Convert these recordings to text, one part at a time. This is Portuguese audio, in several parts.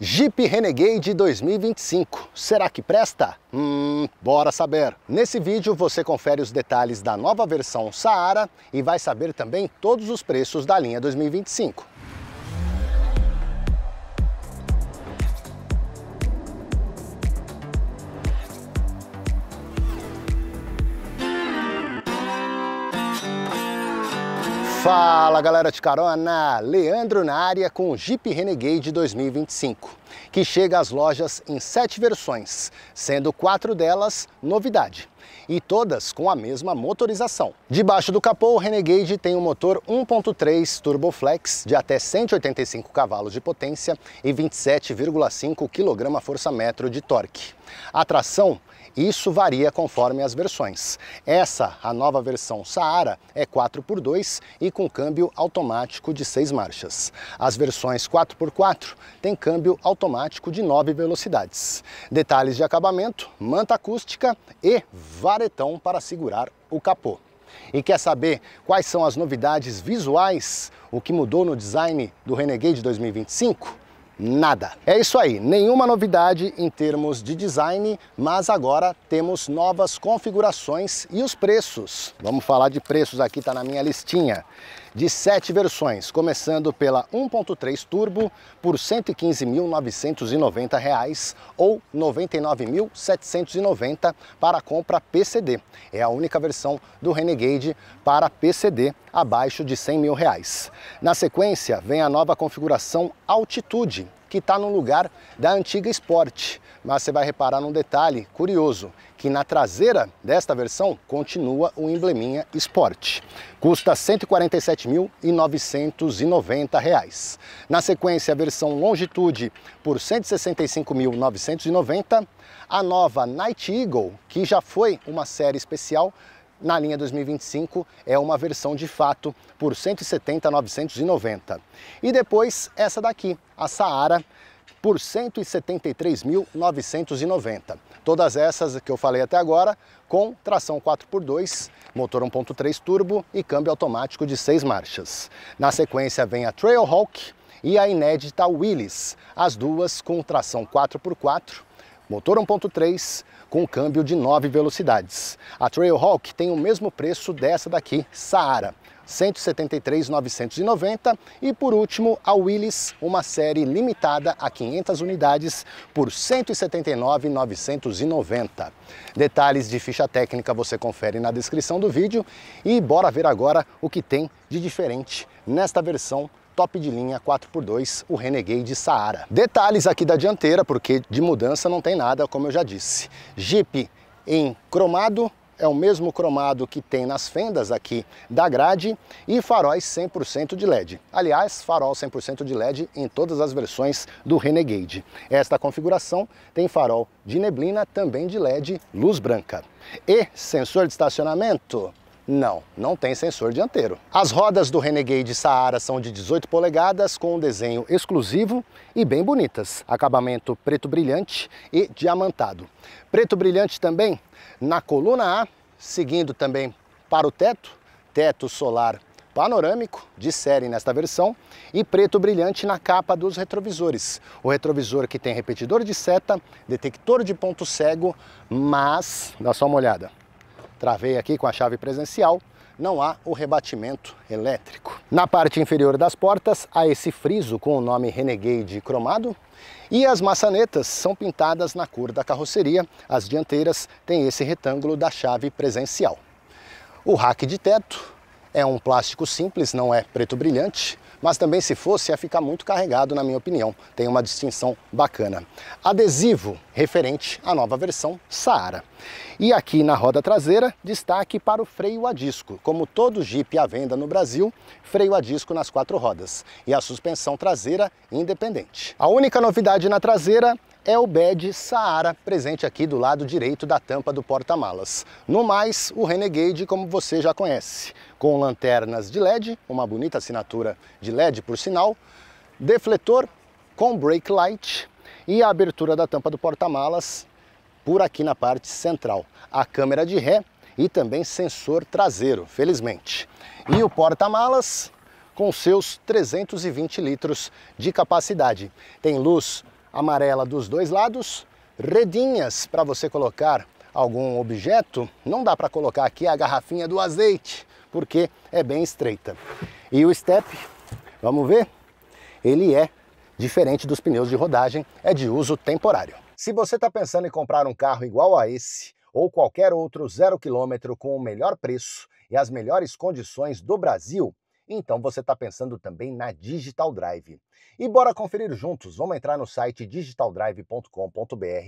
Jeep Renegade 2025, será que presta? Hum, bora saber! Nesse vídeo você confere os detalhes da nova versão Saara e vai saber também todos os preços da linha 2025. Fala galera de carona, Leandro na área com o Jeep Renegade 2025 que chega às lojas em sete versões, sendo quatro delas novidade, e todas com a mesma motorização. Debaixo do capô, o Renegade tem um motor 1.3 Turboflex de até 185 cavalos de potência e 27,5 kgfm de torque. A tração isso varia conforme as versões. Essa, a nova versão Saara, é 4x2 e com câmbio automático de 6 marchas. As versões 4x4 têm câmbio automático automático de 9 velocidades. Detalhes de acabamento, manta acústica e varetão para segurar o capô. E quer saber quais são as novidades visuais, o que mudou no design do Renegade 2025? nada. É isso aí, nenhuma novidade em termos de design, mas agora temos novas configurações e os preços. Vamos falar de preços aqui, tá na minha listinha de sete versões, começando pela 1.3 turbo por R$ 115.990 ou R$ 99.790 para compra PCD. É a única versão do Renegade para PCD abaixo de R$ 100 mil. Reais. Na sequência, vem a nova configuração Altitude, que está no lugar da antiga Sport. Mas você vai reparar num detalhe curioso, que na traseira desta versão continua o embleminha Sport. Custa R$ 147.990. Na sequência, a versão Longitude por R$ 165.990. A nova Night Eagle, que já foi uma série especial, na linha 2025 é uma versão de fato por 170,990. E depois essa daqui, a Saara, por R$ 173.990. Todas essas que eu falei até agora com tração 4x2, motor 1.3 turbo e câmbio automático de 6 marchas. Na sequência vem a Trailhawk e a inédita Willys, as duas com tração 4x4, motor 1.3, com câmbio de 9 velocidades. A Trailhawk tem o mesmo preço dessa daqui, Saara. 173,990 e por último a Willys, uma série limitada a 500 unidades por 179,990. Detalhes de ficha técnica você confere na descrição do vídeo e bora ver agora o que tem de diferente nesta versão top de linha 4x2, o Renegade Saara. Detalhes aqui da dianteira, porque de mudança não tem nada, como eu já disse. Jeep em cromado, é o mesmo cromado que tem nas fendas aqui da grade e faróis 100% de LED. Aliás, farol 100% de LED em todas as versões do Renegade. Esta configuração tem farol de neblina, também de LED, luz branca. E sensor de estacionamento não, não tem sensor dianteiro. As rodas do Renegade Saara são de 18 polegadas com um desenho exclusivo e bem bonitas. Acabamento preto brilhante e diamantado. Preto brilhante também na coluna A, seguindo também para o teto, teto solar panorâmico de série nesta versão e preto brilhante na capa dos retrovisores. O retrovisor que tem repetidor de seta, detector de ponto cego, mas dá só uma olhada. Travei aqui com a chave presencial, não há o rebatimento elétrico. Na parte inferior das portas há esse friso com o nome Renegade cromado e as maçanetas são pintadas na cor da carroceria, as dianteiras têm esse retângulo da chave presencial. O rack de teto é um plástico simples, não é preto brilhante, mas também se fosse ia ficar muito carregado, na minha opinião. Tem uma distinção bacana. Adesivo referente à nova versão Saara. E aqui na roda traseira, destaque para o freio a disco. Como todo Jeep à venda no Brasil, freio a disco nas quatro rodas e a suspensão traseira independente. A única novidade na traseira é o bed Saara presente aqui do lado direito da tampa do porta-malas. No mais, o Renegade como você já conhece, com lanternas de LED, uma bonita assinatura de LED por sinal, defletor com brake light e a abertura da tampa do porta-malas por aqui na parte central. A câmera de ré e também sensor traseiro, felizmente. E o porta-malas com seus 320 litros de capacidade. Tem luz amarela dos dois lados, redinhas para você colocar algum objeto. Não dá para colocar aqui a garrafinha do azeite, porque é bem estreita. E o step, vamos ver? Ele é diferente dos pneus de rodagem, é de uso temporário. Se você está pensando em comprar um carro igual a esse, ou qualquer outro zero quilômetro com o melhor preço e as melhores condições do Brasil, então você está pensando também na Digital Drive. E bora conferir juntos. Vamos entrar no site digitaldrive.com.br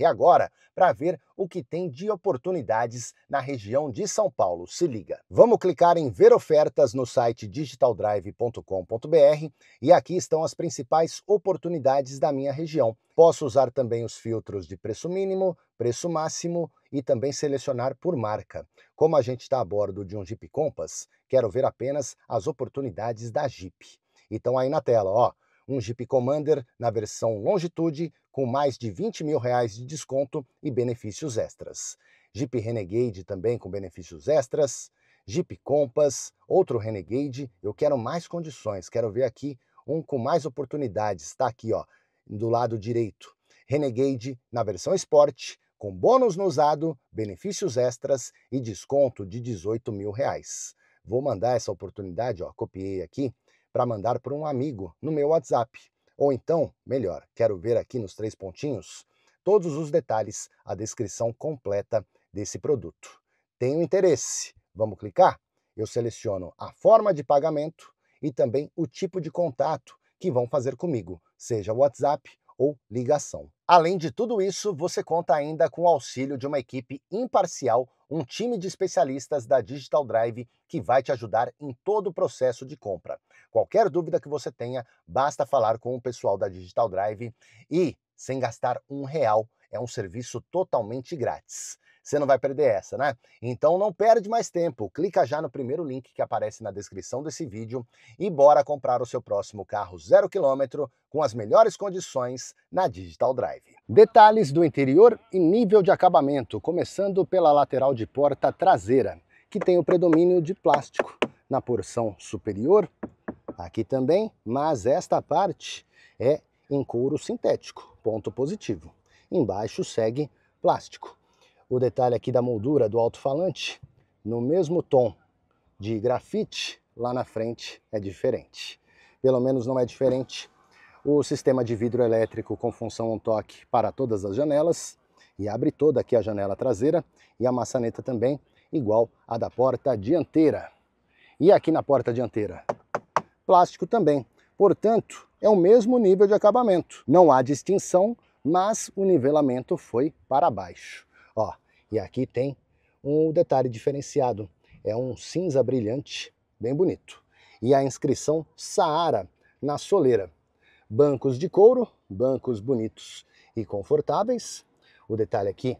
agora para ver o que tem de oportunidades na região de São Paulo. Se liga. Vamos clicar em ver ofertas no site digitaldrive.com.br e aqui estão as principais oportunidades da minha região. Posso usar também os filtros de preço mínimo, preço máximo e também selecionar por marca. Como a gente está a bordo de um Jeep Compass, quero ver apenas as oportunidades da Jeep. Então aí na tela, ó, um Jeep Commander na versão Longitude com mais de 20 mil reais de desconto e benefícios extras. Jeep Renegade também com benefícios extras. Jeep Compass, outro Renegade. Eu quero mais condições, quero ver aqui um com mais oportunidades. Está aqui, ó, do lado direito. Renegade na versão Sport, com bônus no usado, benefícios extras e desconto de 18 mil reais. Vou mandar essa oportunidade, ó, copiei aqui para mandar para um amigo no meu WhatsApp. Ou então, melhor, quero ver aqui nos três pontinhos todos os detalhes, a descrição completa desse produto. Tenho interesse? Vamos clicar? Eu seleciono a forma de pagamento e também o tipo de contato que vão fazer comigo, seja WhatsApp ou ligação. Além de tudo isso, você conta ainda com o auxílio de uma equipe imparcial, um time de especialistas da Digital Drive que vai te ajudar em todo o processo de compra. Qualquer dúvida que você tenha, basta falar com o pessoal da Digital Drive e, sem gastar um real, é um serviço totalmente grátis você não vai perder essa, né? Então não perde mais tempo, clica já no primeiro link que aparece na descrição desse vídeo e bora comprar o seu próximo carro zero quilômetro com as melhores condições na Digital Drive. Detalhes do interior e nível de acabamento, começando pela lateral de porta traseira, que tem o predomínio de plástico na porção superior, aqui também, mas esta parte é em couro sintético, ponto positivo. Embaixo segue plástico o detalhe aqui da moldura do alto-falante, no mesmo tom de grafite, lá na frente é diferente. Pelo menos não é diferente o sistema de vidro elétrico com função on toque para todas as janelas e abre toda aqui a janela traseira e a maçaneta também igual à da porta dianteira. E aqui na porta dianteira, plástico também. Portanto, é o mesmo nível de acabamento. Não há distinção, mas o nivelamento foi para baixo. Ó, e aqui tem um detalhe diferenciado, é um cinza brilhante, bem bonito. E a inscrição Saara na soleira. Bancos de couro, bancos bonitos e confortáveis. O detalhe aqui,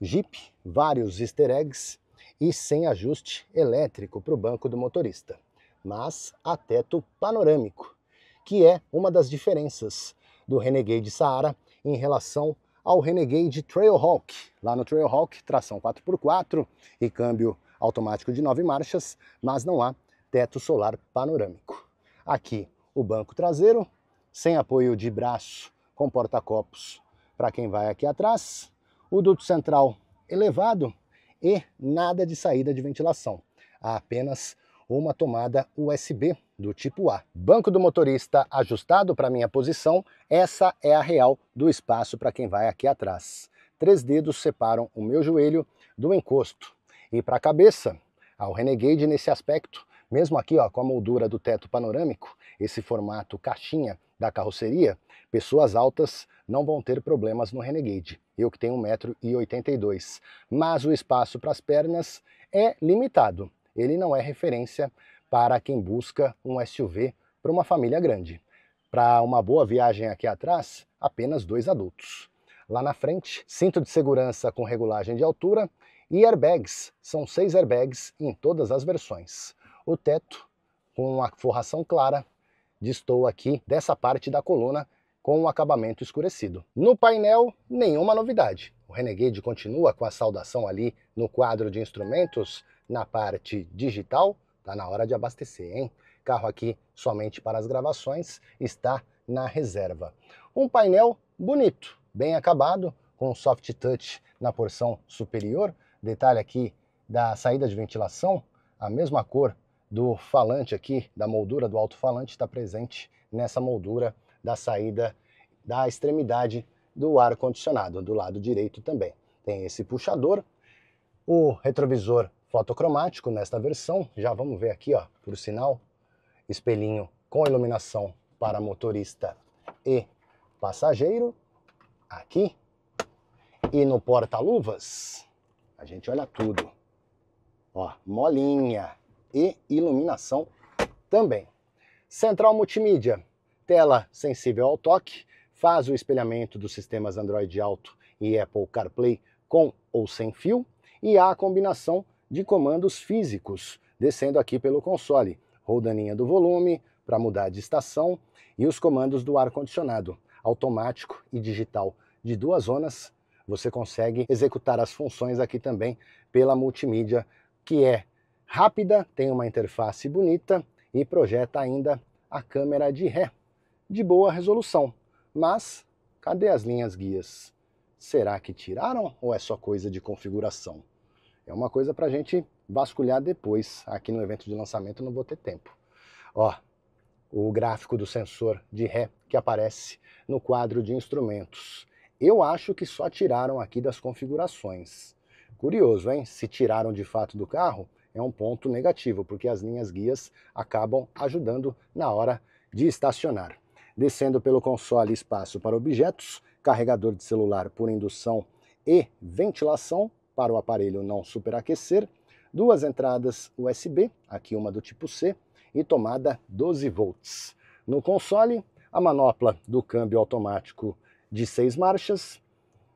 Jeep, vários easter eggs e sem ajuste elétrico para o banco do motorista, mas a teto panorâmico, que é uma das diferenças do Renegade Saara em relação ao Renegade Trailhawk. Lá no Trailhawk, tração 4x4 e câmbio automático de 9 marchas, mas não há teto solar panorâmico. Aqui o banco traseiro, sem apoio de braço, com porta-copos para quem vai aqui atrás, o duto central elevado e nada de saída de ventilação. Há apenas ou uma tomada USB do tipo A. Banco do motorista ajustado para minha posição, essa é a real do espaço para quem vai aqui atrás. Três dedos separam o meu joelho do encosto. E para a cabeça, ao Renegade nesse aspecto, mesmo aqui ó, com a moldura do teto panorâmico, esse formato caixinha da carroceria, pessoas altas não vão ter problemas no Renegade. Eu que tenho 1,82m. Mas o espaço para as pernas é limitado ele não é referência para quem busca um SUV para uma família grande. Para uma boa viagem aqui atrás, apenas dois adultos. Lá na frente, cinto de segurança com regulagem de altura e airbags. São seis airbags em todas as versões. O teto com a forração clara, distou aqui dessa parte da coluna com o um acabamento escurecido. No painel, nenhuma novidade. O Renegade continua com a saudação ali no quadro de instrumentos, na parte digital, tá na hora de abastecer, hein? Carro aqui somente para as gravações, está na reserva. Um painel bonito, bem acabado, com soft touch na porção superior, detalhe aqui da saída de ventilação, a mesma cor do falante aqui, da moldura do alto-falante, está presente nessa moldura da saída da extremidade do ar-condicionado, do lado direito também. Tem esse puxador, o retrovisor fotocromático nesta versão. Já vamos ver aqui, ó, por sinal, espelhinho com iluminação para motorista e passageiro, aqui. E no porta-luvas, a gente olha tudo. Ó, molinha e iluminação também. Central multimídia, tela sensível ao toque, faz o espelhamento dos sistemas Android Auto e Apple CarPlay com ou sem fio, e há a combinação de comandos físicos, descendo aqui pelo console, rodaninha do volume, para mudar de estação, e os comandos do ar-condicionado, automático e digital de duas zonas. Você consegue executar as funções aqui também pela multimídia, que é rápida, tem uma interface bonita e projeta ainda a câmera de ré, de boa resolução. Mas cadê as linhas guias? Será que tiraram ou é só coisa de configuração? É uma coisa para a gente vasculhar depois. Aqui no evento de lançamento não vou ter tempo. Ó, o gráfico do sensor de ré que aparece no quadro de instrumentos. Eu acho que só tiraram aqui das configurações. Curioso, hein? Se tiraram de fato do carro, é um ponto negativo, porque as linhas guias acabam ajudando na hora de estacionar. Descendo pelo console espaço para objetos, carregador de celular por indução e ventilação, para o aparelho não superaquecer, duas entradas USB, aqui uma do tipo C, e tomada 12 volts. No console, a manopla do câmbio automático de seis marchas,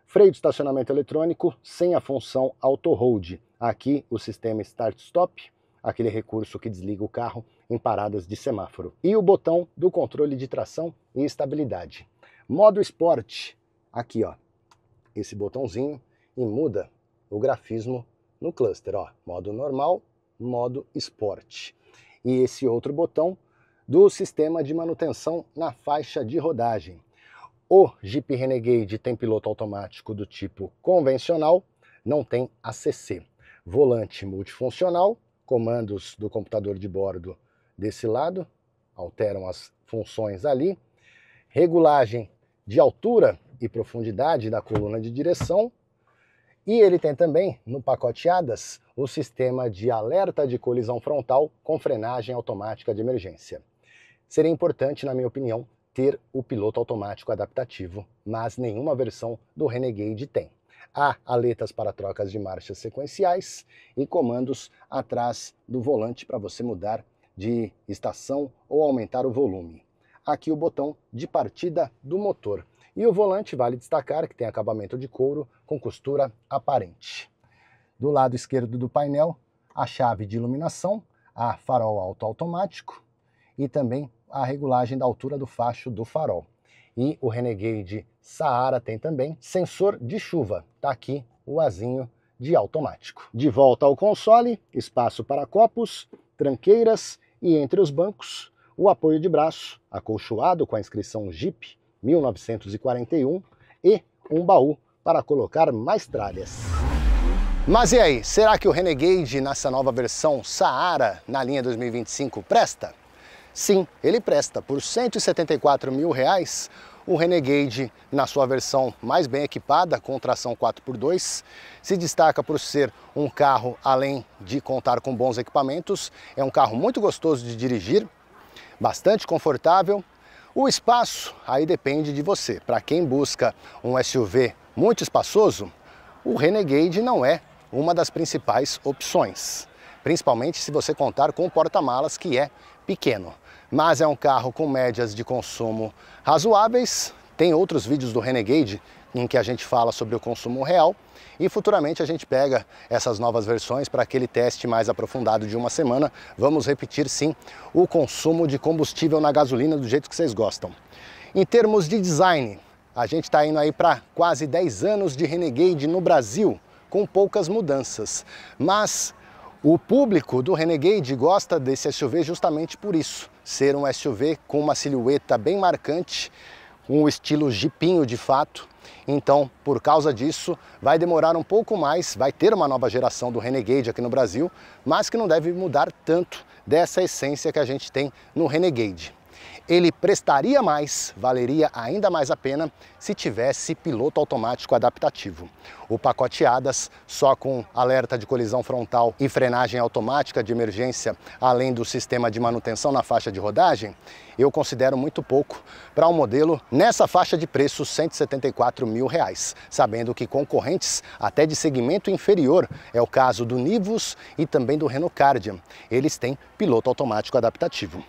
freio de estacionamento eletrônico sem a função auto hold. Aqui o sistema start stop, aquele recurso que desliga o carro em paradas de semáforo, e o botão do controle de tração e estabilidade. Modo Sport, aqui ó, esse botãozinho e muda o grafismo no cluster, ó, modo normal, modo esporte. E esse outro botão do sistema de manutenção na faixa de rodagem. O Jeep Renegade tem piloto automático do tipo convencional, não tem ACC. Volante multifuncional, comandos do computador de bordo desse lado, alteram as funções ali. Regulagem de altura e profundidade da coluna de direção, e ele tem também, no pacote ADAS, o sistema de alerta de colisão frontal com frenagem automática de emergência. Seria importante, na minha opinião, ter o piloto automático adaptativo, mas nenhuma versão do Renegade tem. Há aletas para trocas de marchas sequenciais e comandos atrás do volante para você mudar de estação ou aumentar o volume. Aqui o botão de partida do motor, e o volante, vale destacar, que tem acabamento de couro com costura aparente. Do lado esquerdo do painel, a chave de iluminação, a farol alto automático e também a regulagem da altura do facho do farol. E o Renegade Saara tem também sensor de chuva, tá aqui o azinho de automático. De volta ao console, espaço para copos, tranqueiras e entre os bancos, o apoio de braço, acolchoado com a inscrição Jeep 1941 e um baú para colocar mais tralhas. Mas e aí, será que o Renegade nessa nova versão Saara na linha 2025 presta? Sim, ele presta. Por 174 mil reais, o Renegade, na sua versão mais bem equipada, com tração 4x2, se destaca por ser um carro, além de contar com bons equipamentos, é um carro muito gostoso de dirigir, bastante confortável o espaço aí depende de você. Para quem busca um SUV muito espaçoso, o Renegade não é uma das principais opções, principalmente se você contar com o porta-malas que é pequeno. Mas é um carro com médias de consumo razoáveis, tem outros vídeos do Renegade em que a gente fala sobre o consumo real e futuramente a gente pega essas novas versões para aquele teste mais aprofundado de uma semana. Vamos repetir sim o consumo de combustível na gasolina do jeito que vocês gostam. Em termos de design, a gente está indo aí para quase 10 anos de Renegade no Brasil, com poucas mudanças. Mas o público do Renegade gosta desse SUV justamente por isso, ser um SUV com uma silhueta bem marcante um estilo jipinho de fato. Então, por causa disso, vai demorar um pouco mais, vai ter uma nova geração do Renegade aqui no Brasil, mas que não deve mudar tanto dessa essência que a gente tem no Renegade ele prestaria mais, valeria ainda mais a pena se tivesse piloto automático adaptativo. O pacote ADAS, só com alerta de colisão frontal e frenagem automática de emergência, além do sistema de manutenção na faixa de rodagem, eu considero muito pouco para um modelo nessa faixa de preço R$ 174 mil, reais, sabendo que concorrentes até de segmento inferior, é o caso do Nivus e também do Renault Cardian, eles têm piloto automático adaptativo.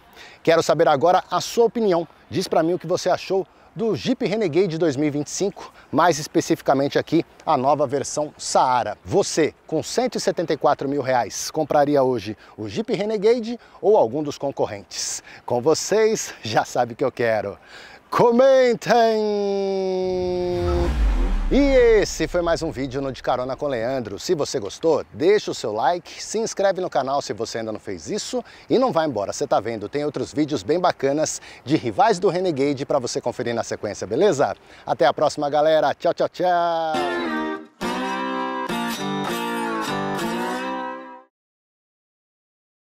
Quero saber agora a sua opinião. Diz para mim o que você achou do Jeep Renegade 2025, mais especificamente aqui a nova versão Saara. Você, com 174 mil reais, compraria hoje o Jeep Renegade ou algum dos concorrentes? Com vocês, já sabe o que eu quero. Comentem! E esse foi mais um vídeo no De Carona com Leandro. Se você gostou, deixa o seu like, se inscreve no canal se você ainda não fez isso e não vai embora, você tá vendo, tem outros vídeos bem bacanas de rivais do Renegade para você conferir na sequência, beleza? Até a próxima, galera. Tchau, tchau, tchau.